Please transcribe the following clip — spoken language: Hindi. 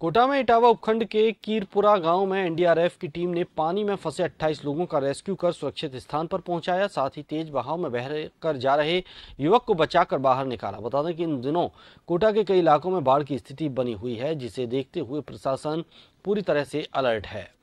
कोटा में इटावा उपखंड के कीरपुरा गांव में एनडीआरएफ की टीम ने पानी में फंसे 28 लोगों का रेस्क्यू कर सुरक्षित स्थान पर पहुंचाया साथ ही तेज बहाव में बह कर जा रहे युवक को बचाकर बाहर निकाला बता दें कि इन दिनों कोटा के कई इलाकों में बाढ़ की स्थिति बनी हुई है जिसे देखते हुए प्रशासन पूरी तरह से अलर्ट है